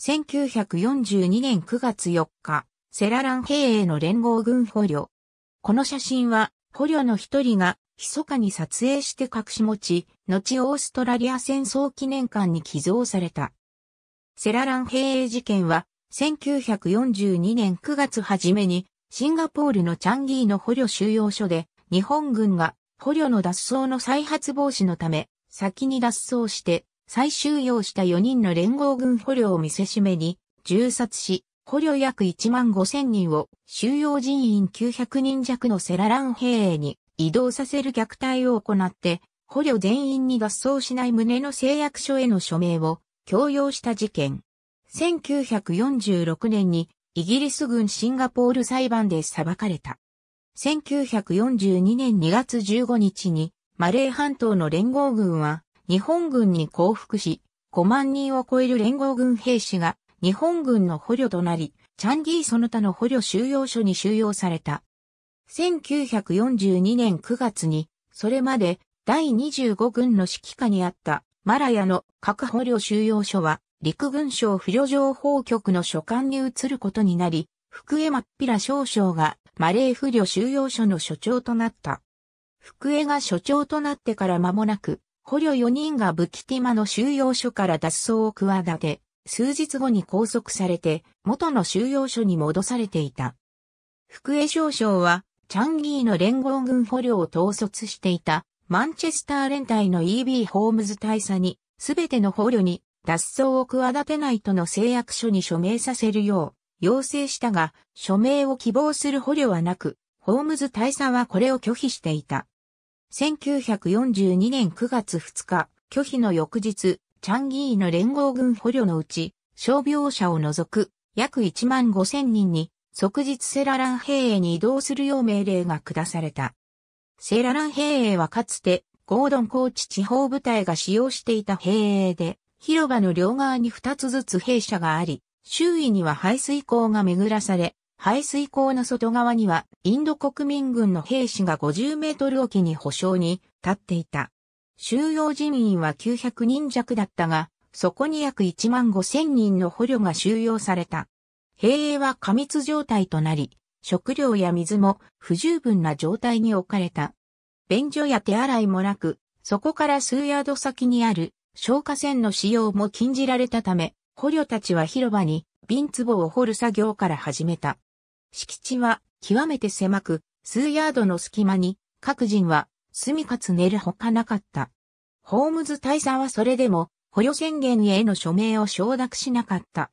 1942年9月4日、セララン兵営の連合軍捕虜。この写真は、捕虜の一人が、密かに撮影して隠し持ち、後オーストラリア戦争記念館に寄贈された。セララン兵営事件は、1942年9月初めに、シンガポールのチャンギーの捕虜収容所で、日本軍が捕虜の脱走の再発防止のため、先に脱走して、再収容した4人の連合軍捕虜を見せしめに、銃殺し、捕虜約1万5千人を収容人員900人弱のセララン兵営に移動させる虐待を行って、捕虜全員に脱走しない旨の誓約書への署名を強要した事件。1946年にイギリス軍シンガポール裁判で裁かれた。1942年2月15日にマレー半島の連合軍は日本軍に降伏し、5万人を超える連合軍兵士が日本軍の捕虜となり、チャンギーその他の捕虜収容所に収容された。1942年9月に、それまで第25軍の指揮下にあったマラヤの核捕虜収容所は陸軍省不慮情報局の所管に移ることになり、福江真っ平少将がマレー不慮収容所の所長となった。福江が所長となってから間もなく、捕虜4人がブキティマの収容所から脱走を企て、数日後に拘束されて、元の収容所に戻されていた。福江少将は、チャンギーの連合軍捕虜を統率していた、マンチェスター連隊の E.B. ホームズ大佐に、すべての捕虜に脱走を企てないとの誓約書に署名させるよう、要請したが、署名を希望する捕虜はなく、ホームズ大佐はこれを拒否していた。1942年9月2日、拒否の翌日、チャンギーの連合軍捕虜のうち、傷病者を除く約1万5千人に即日セララン兵営に移動するよう命令が下された。セララン兵営はかつてゴードン高地地方部隊が使用していた兵営で、広場の両側に2つずつ兵舎があり、周囲には排水口が巡らされ、排水溝の外側には、インド国民軍の兵士が50メートル沖きに保障に立っていた。収容人員は900人弱だったが、そこに約1万5千人の捕虜が収容された。兵営は過密状態となり、食料や水も不十分な状態に置かれた。便所や手洗いもなく、そこから数ヤード先にある消火栓の使用も禁じられたため、捕虜たちは広場に瓶壺を掘る作業から始めた。敷地は極めて狭く、数ヤードの隙間に各人は住みかつ寝るほかなかった。ホームズ大佐はそれでも捕虜宣言への署名を承諾しなかった。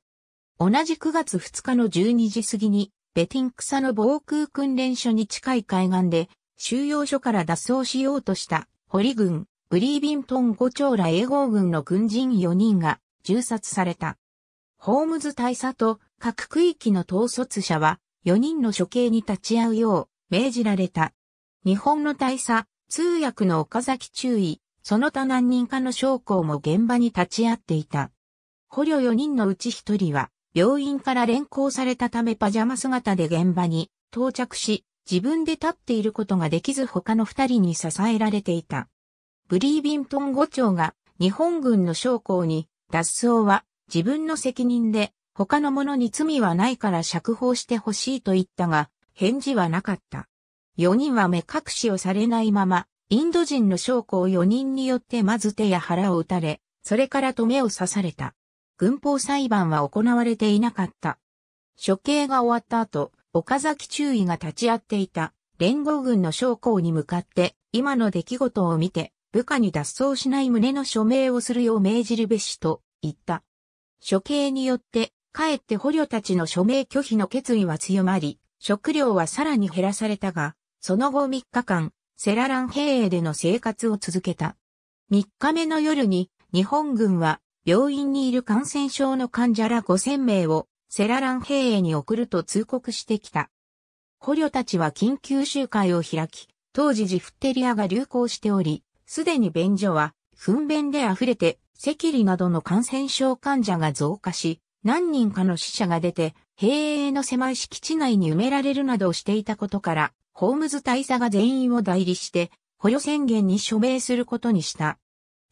同じ9月2日の12時過ぎに、ベティンクサの防空訓練所に近い海岸で、収容所から脱走しようとした堀軍、ブリービントン5長ら英語軍の軍人4人が銃殺された。ホームズ大佐と各区域の統率者は4人の処刑に立ち会うよう命じられた。日本の大佐、通訳の岡崎中尉、その他何人かの将校も現場に立ち会っていた。捕虜4人のうち1人は、病院から連行されたためパジャマ姿で現場に到着し、自分で立っていることができず他の2人に支えられていた。ブリービントン五長が日本軍の将校に脱走は自分の責任で他の者に罪はないから釈放してほしいと言ったが、返事はなかった。4人は目隠しをされないまま、インド人の将校4人によってまず手や腹を打たれ、それから止めを刺された。軍法裁判は行われていなかった。処刑が終わった後、岡崎中尉が立ち会っていた連合軍の将校に向かって、今の出来事を見て、部下に脱走しない旨の署名をするよう命じるべしと言った。処刑によってかえって捕虜たちの署名拒否の決意は強まり、食料はさらに減らされたが、その後3日間、セララン兵営での生活を続けた。3日目の夜に、日本軍は、病院にいる感染症の患者ら5000名を、セララン兵営に送ると通告してきた。捕虜たちは緊急集会を開き、当時ジフテリアが流行しており、すでに便所は、糞便で溢れて、赤痢などの感染症患者が増加し、何人かの死者が出て、兵営の狭い敷地内に埋められるなどをしていたことから、ホームズ大佐が全員を代理して、捕虜宣言に署名することにした。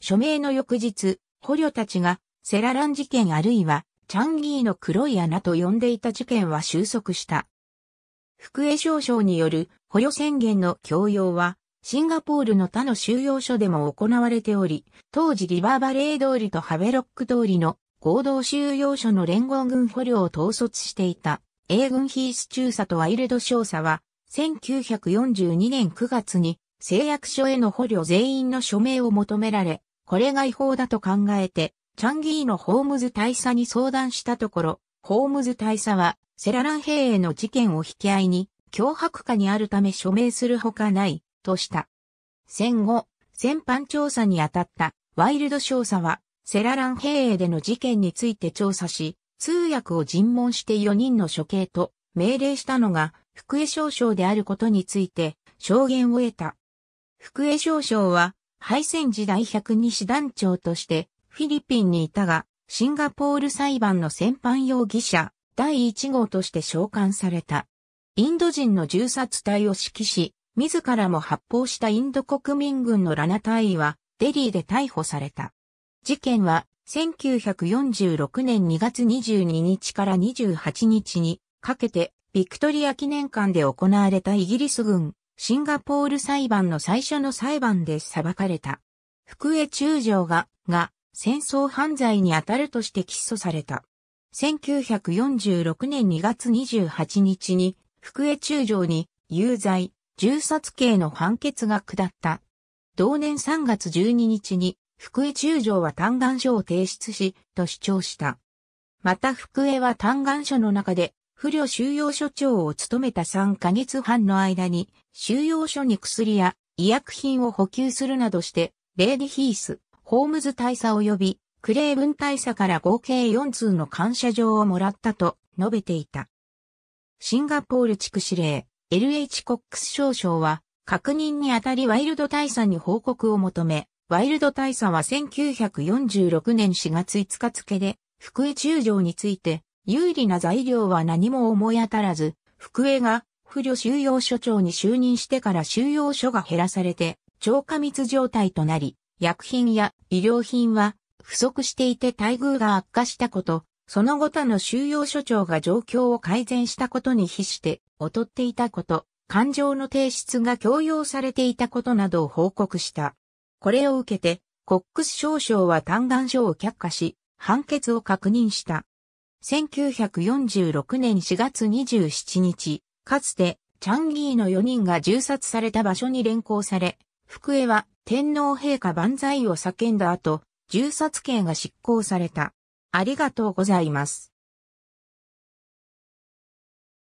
署名の翌日、捕虜たちが、セララン事件あるいは、チャンギーの黒い穴と呼んでいた事件は収束した。福江少将による捕虜宣言の強要は、シンガポールの他の収容所でも行われており、当時リバーバレー通りとハベロック通りの合同収容所の連合軍捕虜を統率していた、英軍ヒース中佐とワイルド少佐は、1942年9月に誓約書への捕虜全員の署名を求められ、これが違法だと考えて、チャンギーのホームズ大佐に相談したところ、ホームズ大佐はセララン兵への事件を引き合いに、脅迫下にあるため署名するほかない、とした。戦後、戦犯調査に当たったワイルド少佐は、セララン兵衛での事件について調査し、通訳を尋問して4人の処刑と命令したのが福江少将であることについて証言を得た。福江少将は敗戦時代102師団長としてフィリピンにいたが、シンガポール裁判の戦犯容疑者第1号として召喚された。インド人の銃殺隊を指揮し、自らも発砲したインド国民軍のラナ隊員はデリーで逮捕された。事件は1946年2月22日から28日にかけてビクトリア記念館で行われたイギリス軍シンガポール裁判の最初の裁判で裁かれた。福江中将が、が戦争犯罪に当たるとして起訴された。1946年2月28日に福江中将に有罪、銃殺刑の判決が下った。同年3月12日に福江中将は嘆願書を提出し、と主張した。また福江は嘆願書の中で、不慮収容所長を務めた3ヶ月半の間に、収容所に薬や医薬品を補給するなどして、レイディヒース、ホームズ大佐及び、クレーブン大佐から合計4通の感謝状をもらったと述べていた。シンガポール地区司令、LH コックス少将は、確認にあたりワイルド大佐に報告を求め、ワイルド大佐は1946年4月5日付で、福江中将について、有利な材料は何も思い当たらず、福江が、不慮収容所長に就任してから収容所が減らされて、超過密状態となり、薬品や医療品は不足していて待遇が悪化したこと、その後他の収容所長が状況を改善したことに比して劣っていたこと、感情の提出が強要されていたことなどを報告した。これを受けて、コックス少将は嘆願書を却下し、判決を確認した。1946年4月27日、かつて、チャンギーの4人が銃殺された場所に連行され、福江は天皇陛下万歳を叫んだ後、銃殺刑が執行された。ありがとうございます。